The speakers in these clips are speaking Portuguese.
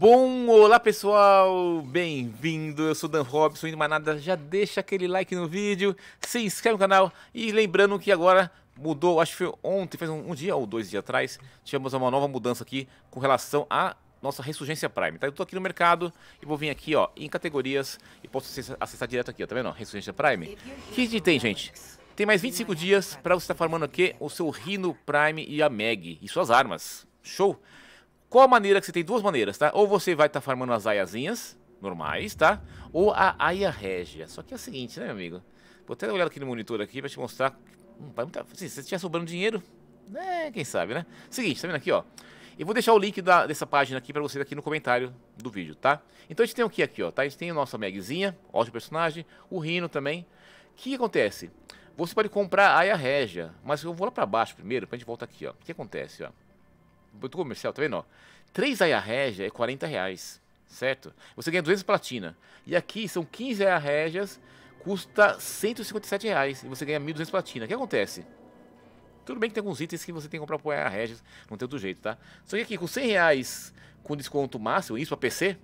Bom, olá pessoal, bem-vindo, eu sou Dan Robson indo mais nada, já deixa aquele like no vídeo, se inscreve no canal e lembrando que agora mudou, acho que foi ontem, faz um, um dia ou dois dias atrás, tivemos uma nova mudança aqui com relação à nossa Ressurgência Prime, tá? Eu tô aqui no mercado e vou vir aqui, ó, em categorias e posso acessar, acessar direto aqui, ó, tá vendo? Ó, Ressurgência Prime. O que tem, gente? Tem mais 25 dias para você estar tá farmando aqui o seu Rhino Prime e a Meg e suas armas. Show? Qual a maneira que você tem? Duas maneiras, tá? Ou você vai estar tá farmando as aiazinhas normais, tá? Ou a aia régia. Só que é o seguinte, né, meu amigo? Vou até olhada aqui no monitor aqui pra te mostrar. Hum, vai muita... Se você estiver sobrando dinheiro, né? Quem sabe, né? Seguinte, tá vendo aqui, ó? Eu vou deixar o link da, dessa página aqui pra vocês aqui no comentário do vídeo, tá? Então a gente tem o que aqui, ó, tá? A gente tem a nossa Megzinha, ótimo personagem, o Rino também. O que acontece? Você pode comprar a Aia Régia, mas eu vou lá pra baixo primeiro pra gente voltar aqui, ó. O que acontece, ó? muito comercial, tá vendo? Ó, três aia régia é 40 reais, certo? Você ganha 200 platina. E aqui são 15 aia régias, custa 157 reais e você ganha 1.200 platina. O que acontece? Tudo bem que tem alguns itens que você tem que comprar por aia régias, não tem outro jeito, tá? Só que aqui com 100 reais com desconto máximo, isso pra PC,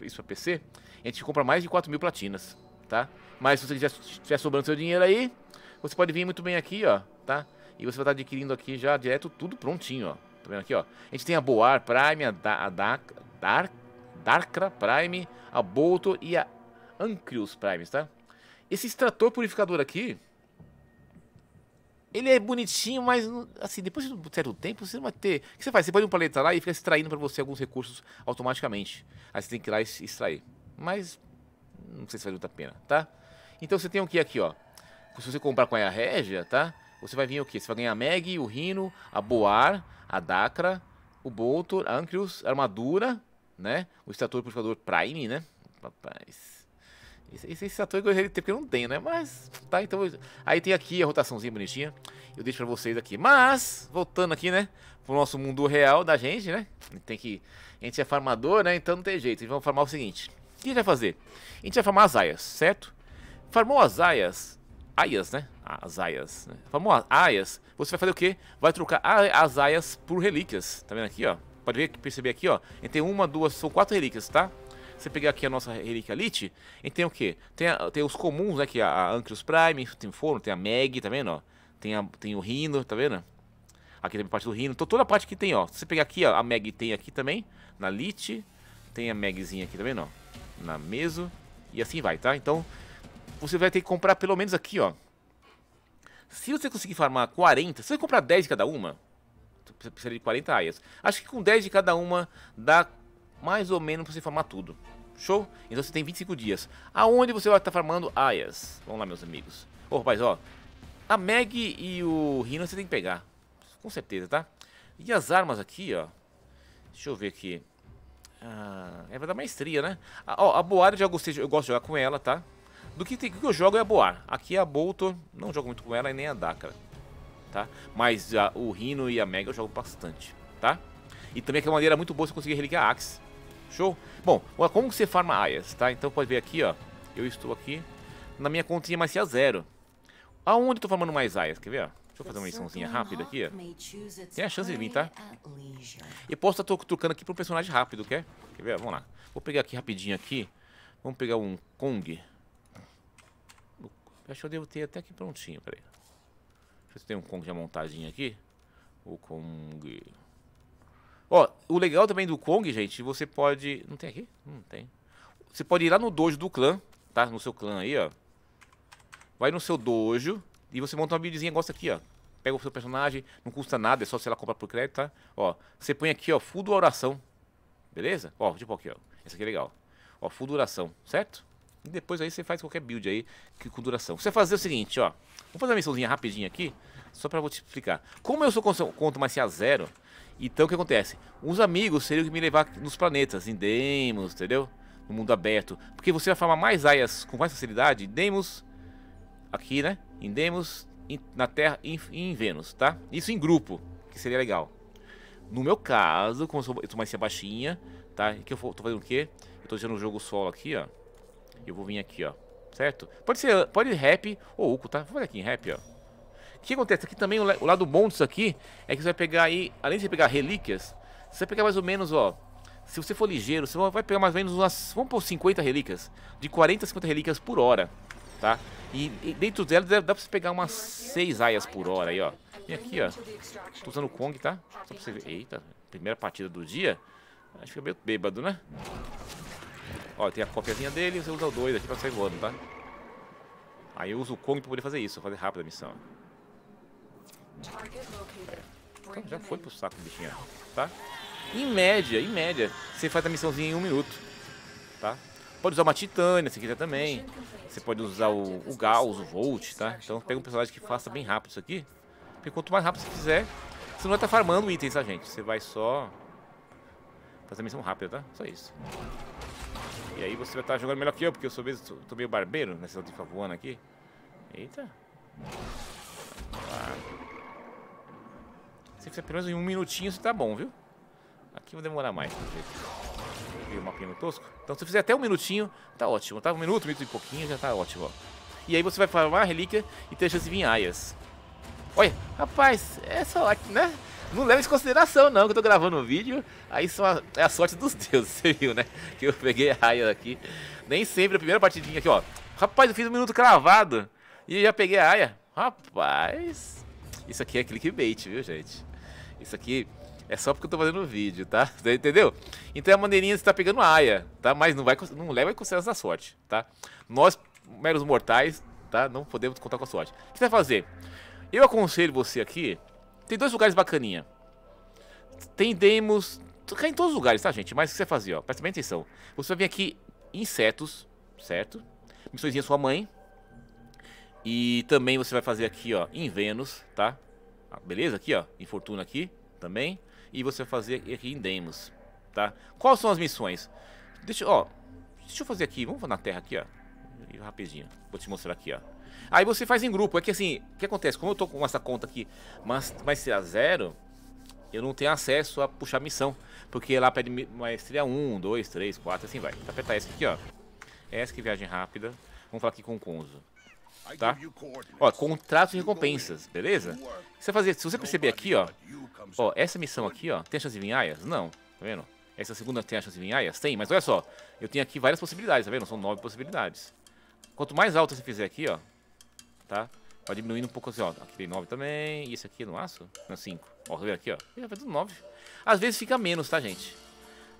isso pra PC, a gente compra mais de 4 mil platinas, tá? Mas se você já estiver sobrando seu dinheiro aí, você pode vir muito bem aqui, ó, tá? E você vai estar adquirindo aqui já direto tudo prontinho, ó. Tá vendo aqui, ó? A gente tem a Boar Prime, a, da, a da, Darkra Prime, a Boltor e a Ancrius Prime, tá? Esse extrator purificador aqui, ele é bonitinho, mas assim, depois de um certo tempo, você não vai ter. O que você faz? Você põe um planeta lá e fica extraindo para você alguns recursos automaticamente. Aí você tem que ir lá e extrair. Mas não sei se vale muito a pena, tá? Então você tem o que aqui, ó? Se você comprar com a Regia, tá? você vai vir o quê? Você vai ganhar a Meg, o Rhino, a Boar, a Dacra o Boltor, a Ancrius, a Armadura, né? O Estator Purificador Prime, né? Rapaz. Esse, esse, esse estator eu não tenho né? Mas, tá, então... Aí tem aqui a rotaçãozinha bonitinha. Eu deixo pra vocês aqui. Mas, voltando aqui, né? Pro nosso mundo real da gente, né? Tem que... A gente é farmador, né? Então não tem jeito. A gente vai farmar o seguinte. O que a gente vai fazer? A gente vai farmar as aias, certo? Farmou as aias... Aias, né? as aias. Né? Vamos aias. Você vai fazer o quê? Vai trocar as aias por relíquias. Tá vendo aqui, ó? Pode ver, perceber aqui, ó. entre tem uma, duas, são quatro relíquias, tá? você pegar aqui a nossa relíquia lite a tem o que Tem, a, tem os comuns, né? Que é a, a Ancrius Prime, tem Forno, tem a Meg, tá vendo? Ó? Tem, a, tem o Rino, tá vendo? Aqui tem parte do Rino. Então, toda a parte que tem, ó. Se você pegar aqui, ó, a Meg tem aqui também, na lite Tem a Megzinha aqui, tá vendo? Ó? Na mesa E assim vai, tá? Então, você vai ter que comprar pelo menos aqui, ó. Se você conseguir farmar 40, se você comprar 10 de cada uma, você precisaria de 40 aias. Acho que com 10 de cada uma dá mais ou menos pra você farmar tudo. Show? Então você tem 25 dias. Aonde você vai estar farmando aias? Vamos lá, meus amigos. Ô, rapaz, ó. A Meg e o Rhino você tem que pegar. Com certeza, tá? E as armas aqui, ó. Deixa eu ver aqui. Ah, é pra dar maestria, né? Ah, ó, a Boara eu já gostei, eu gosto de jogar com ela, tá? Do que, que eu jogo é a Boar. Aqui é a Boltor, não jogo muito com ela e nem a Dakar, tá? Mas a, o Rhino e a Mega eu jogo bastante, tá? E também é uma maneira muito boa você conseguir religar a Axe. Show? Bom, como você farma Aias, tá? Então pode ver aqui, ó. Eu estou aqui na minha continha mais a é zero. Aonde eu estou farmando mais Aias? Quer ver, ó? Deixa eu fazer uma missãozinha rápida aqui, ó. Tem a chance de vir, tá? e posso estar tá trocando aqui para um personagem rápido, quer? Quer ver? Vamos lá. Vou pegar aqui rapidinho aqui. Vamos pegar um Kong. Acho que eu devo ter até aqui prontinho, peraí. Deixa eu ver se tem um Kong já montadinho aqui. O Kong... Ó, o legal também do Kong, gente, você pode... Não tem aqui? Não hum, tem. Você pode ir lá no dojo do clã, tá? No seu clã aí, ó. Vai no seu dojo e você monta uma buildzinha igual essa aqui, ó. Pega o seu personagem, não custa nada, é só você lá comprar por crédito, tá? Ó, você põe aqui, ó, full oração. Beleza? Ó, tipo aqui, ó. Essa aqui é legal. Ó, full duração, certo? E depois aí você faz qualquer build aí que, com duração. Você fazer o seguinte, ó. Vou fazer uma missãozinha rapidinha aqui, só pra vou te explicar. Como eu sou conto mais a zero, então o que acontece? Uns amigos seriam que me levar nos planetas, em Demos entendeu? No mundo aberto. Porque você vai farmar mais aias com mais facilidade em aqui, né? Em Demos em, na Terra e em, em, Vênus, tá? Isso em grupo, que seria legal. No meu caso, como eu sou, eu sou mais baixinha, tá? E que eu tô fazendo o quê? Eu tô tirando o jogo solo aqui, ó. Eu vou vir aqui, ó. Certo? Pode ser, pode rap ou uco, tá? Vou fazer aqui em rap, ó. O que acontece? Aqui também, o lado bom disso aqui é que você vai pegar aí, além de você pegar relíquias, você vai pegar mais ou menos, ó. Se você for ligeiro, você vai pegar mais ou menos umas, vamos por 50 relíquias. De 40 a 50 relíquias por hora, tá? E, e dentro dela dá pra você pegar umas 6 aias por hora aí, ó. Vem aqui, ó. Tô usando o Kong, tá? Só pra você ver. Eita, primeira partida do dia. Acho que é meio bêbado, né? Ó, tem a copiazinha dele e você usa o 2 aqui pra sair voando, tá? Aí eu uso o Kong pra poder fazer isso, fazer rápido a missão. Então, já foi pro saco, bichinha, tá? Em média, em média, você faz a missãozinha em um minuto, tá? Pode usar uma Titânia, se quiser também. Você pode usar o, o Gauss, o Volt, tá? Então pega um personagem que faça bem rápido isso aqui. Porque quanto mais rápido você fizer, você não vai estar tá farmando itens, tá, gente? Você vai só fazer a missão rápida, tá? Só isso. E aí você vai estar tá jogando melhor que eu, porque eu sou meio, tô meio barbeiro nessa de voando aqui. Eita. Ah. Se fizer pelo menos em um minutinho, você tá bom, viu? Aqui vai demorar mais, pelo jeito. Viu o mapinha no tosco? Então se fizer até um minutinho, tá ótimo. Tá um minuto, um minuto e pouquinho, já tá ótimo, ó. E aí você vai farmar a relíquia e ter a chance de vir aias. Olha, rapaz, é só, né? Não leva em consideração, não, que eu tô gravando um vídeo. Aí são a, é a sorte dos deuses, você viu, né? Que eu peguei a raia aqui. Nem sempre a primeira partidinha aqui, ó. Rapaz, eu fiz um minuto cravado. E já peguei a aia. Rapaz. Isso aqui é clickbait, viu, gente? Isso aqui é só porque eu tô fazendo vídeo, tá? Entendeu? Então é a maneirinha de estar tá pegando a aia, tá? Mas não, vai, não leva em consideração a sorte, tá? Nós, meros mortais, tá? Não podemos contar com a sorte. O que você vai fazer? Eu aconselho você aqui tem dois lugares bacaninha. Tem demos. Cai em todos os lugares, tá, gente? Mas o que você fazia, ó? Presta bem atenção. Você vai vir aqui insetos, certo? Missõezinha sua mãe. E também você vai fazer aqui, ó, em Vênus, tá? Ah, beleza? Aqui, ó, em Fortuna aqui também. E você vai fazer aqui em Demos, tá? Quais são as missões? Deixa, ó, deixa eu fazer aqui, vamos na Terra aqui, ó. Rapidinho, vou te mostrar aqui, ó. Aí você faz em grupo. É que assim, o que acontece? Como eu tô com essa conta aqui, mas vai a zero, eu não tenho acesso a puxar missão. Porque lá pede maestria 1, 2, 3, 4, assim vai. Tá apertar essa aqui, ó. Essa que viagem rápida. Vamos falar aqui com o Conzo. Tá? Ó, contratos e recompensas, beleza? Você fazer, se você perceber aqui, ó. Ó, essa missão aqui, ó. Tem chance de vinhaias? Não, tá vendo? Essa segunda tem a chance de vinhaias? Tem, mas olha só. Eu tenho aqui várias possibilidades, tá vendo? São nove possibilidades. Quanto mais alto você fizer aqui, ó, tá? Vai diminuindo um pouco assim, ó. Tá aqui tem 9 também. E esse aqui no aço? Não, 5. Ó, tá vendo aqui, ó? Já vai 9. Às vezes fica menos, tá, gente?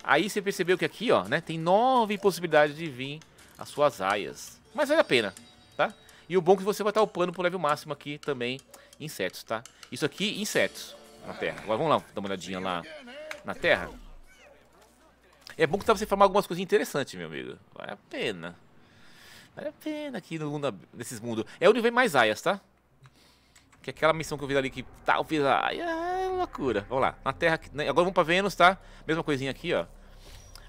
Aí você percebeu que aqui, ó, né? Tem 9 possibilidades de vir as suas aias. Mas vale a pena, tá? E o bom é que você vai estar upando pro level máximo aqui também insetos, tá? Isso aqui, insetos na terra. Agora vamos lá dar uma olhadinha lá na terra. É bom que você formar algumas coisas interessantes, meu amigo. Vale a pena. Vale a pena aqui no mundo, nesses mundos. É onde vem mais aias, tá? Que é aquela missão que eu vi ali que tá, fiz a aia, é loucura. Vamos lá, na Terra, né, agora vamos pra Vênus, tá? Mesma coisinha aqui, ó.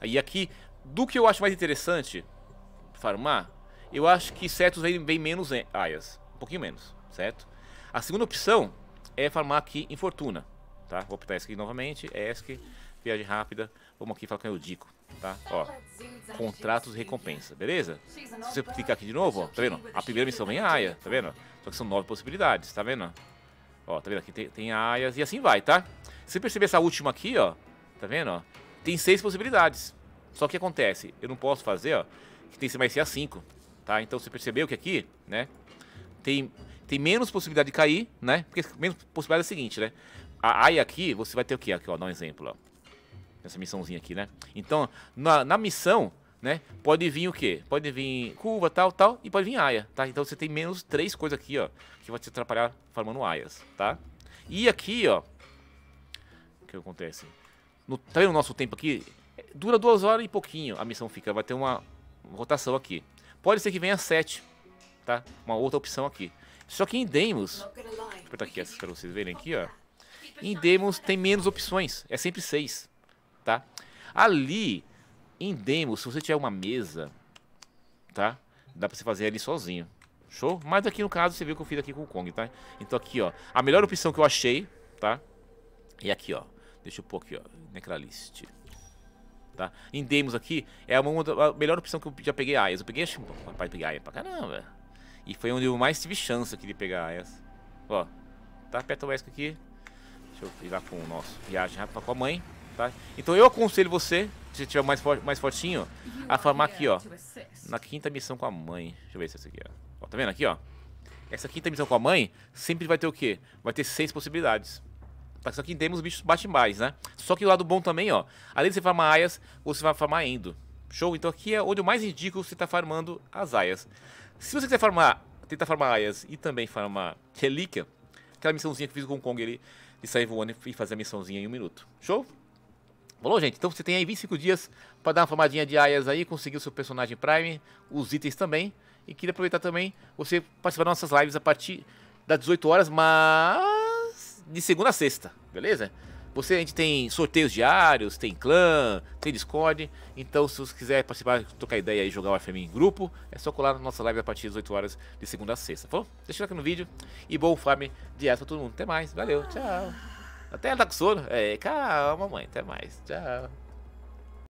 E aqui, do que eu acho mais interessante, farmar, eu acho que certos vem, vem menos aias, um pouquinho menos, certo? A segunda opção é farmar aqui em Fortuna, tá? Vou optar esse aqui novamente, ESC, viagem rápida, vamos aqui falar com o Dico tá? Ó, contratos recompensa, beleza? Se você clicar aqui de novo, ó, tá vendo? A primeira missão vem a Aya, tá vendo? Só que são nove possibilidades, tá vendo? Ó, tá vendo? Aqui tem, tem aias e assim vai, tá? Se você perceber essa última aqui, ó, tá vendo? Ó, tem seis possibilidades. Só que acontece, eu não posso fazer, ó, que tem mais a 5, tá? Então você percebeu que aqui, né, tem, tem menos possibilidade de cair, né? Porque menos possibilidade é a seguinte, né? A aia aqui, você vai ter o quê? Aqui, ó, dá um exemplo, ó nessa missãozinha aqui, né? Então, na, na missão, né? Pode vir o quê? Pode vir curva, tal, tal, e pode vir aia, tá? Então você tem menos três coisas aqui, ó, que vai te atrapalhar formando aias, tá? E aqui, ó, o que acontece? No, tá vendo o nosso tempo aqui? Dura duas horas e pouquinho a missão fica, vai ter uma rotação aqui. Pode ser que venha sete, tá? Uma outra opção aqui. Só que em Demos, vou apertar aqui essas pra vocês verem aqui, ó. Em Demos tem menos opções, é sempre seis tá? Ali, em demo, se você tiver uma mesa, tá? Dá pra você fazer ali sozinho. Show? Mas aqui no caso, você viu que eu fiz aqui com o Kong, tá? Então aqui, ó. A melhor opção que eu achei, tá? E aqui, ó. Deixa eu pôr aqui, ó. Necralist. Tá? Em demos aqui, é uma, uma a melhor opção que eu já peguei aias. Eu peguei, acho, que rapaz, peguei aia pra caramba. E foi onde eu mais tive chance aqui de pegar aias. Ó. Tá? Aperta o ESC aqui. Deixa eu ir lá com o nosso viagem rápido com a mãe. Tá? Então eu aconselho você, se tiver mais, for mais fortinho, a farmar aqui, ó. Na quinta missão com a mãe. Deixa eu ver se é essa aqui, ó. ó. Tá vendo aqui, ó? Essa quinta missão com a mãe sempre vai ter o quê? Vai ter seis possibilidades. Tá, só que em os bichos bate mais, né? Só que o lado bom também, ó. Além de você farmar aias, você vai farmar endo. Show? Então aqui é onde eu mais indico você tá farmando as aias. Se você quiser farmar, tentar farmar aias e também farmar relíquia, aquela missãozinha que fiz com o Kong ali, de sair voando e fazer a missãozinha em um minuto. Show? Falou, gente, então você tem aí 25 dias para dar uma formadinha de aias aí, conseguir o seu personagem Prime, os itens também. E queria aproveitar também você participar das nossas lives a partir das 18 horas, mas de segunda a sexta, beleza? Você, a gente tem sorteios diários, tem clã, tem Discord. Então, se você quiser participar, trocar ideia e jogar o FM em grupo, é só colar na nossa live a partir das 8 horas de segunda a sexta. Falou? Tá Deixa o like no vídeo e bom farm de para todo mundo. Até mais. Valeu, tchau. Até ela tá com sono. É, calma, mãe. Até mais. Tchau.